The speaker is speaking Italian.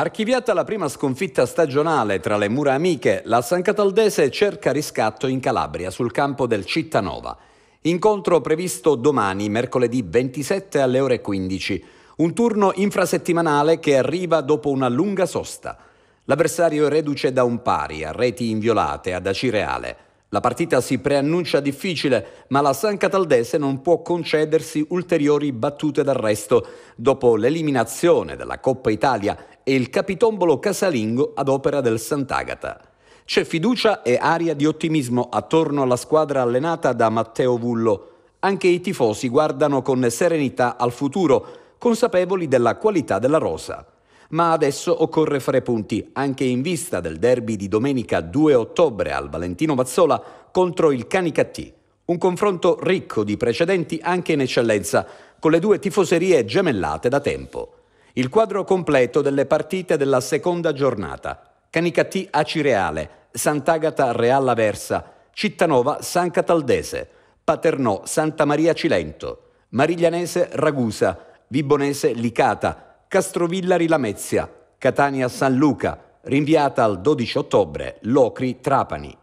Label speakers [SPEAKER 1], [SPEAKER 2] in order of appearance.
[SPEAKER 1] Archiviata la prima sconfitta stagionale tra le mura amiche, la San Cataldese cerca riscatto in Calabria sul campo del Cittanova. Incontro previsto domani, mercoledì 27 alle ore 15. Un turno infrasettimanale che arriva dopo una lunga sosta. L'avversario è reduce da un pari, a reti inviolate, ad Acireale. La partita si preannuncia difficile, ma la San Cataldese non può concedersi ulteriori battute d'arresto dopo l'eliminazione della Coppa Italia e il capitombolo casalingo ad opera del Sant'Agata. C'è fiducia e aria di ottimismo attorno alla squadra allenata da Matteo Vullo. Anche i tifosi guardano con serenità al futuro, consapevoli della qualità della rosa. Ma adesso occorre fare punti, anche in vista del derby di domenica 2 ottobre al Valentino Mazzola contro il Canicattì. Un confronto ricco di precedenti anche in eccellenza, con le due tifoserie gemellate da tempo. Il quadro completo delle partite della seconda giornata. Canicattì Acireale, Sant'Agata Real Aversa, Cittanova San Cataldese, Paternò Santa Maria Cilento, Mariglianese Ragusa, Vibonese Licata, Castrovillari Lamezia, Catania San Luca, rinviata al 12 ottobre, Locri Trapani.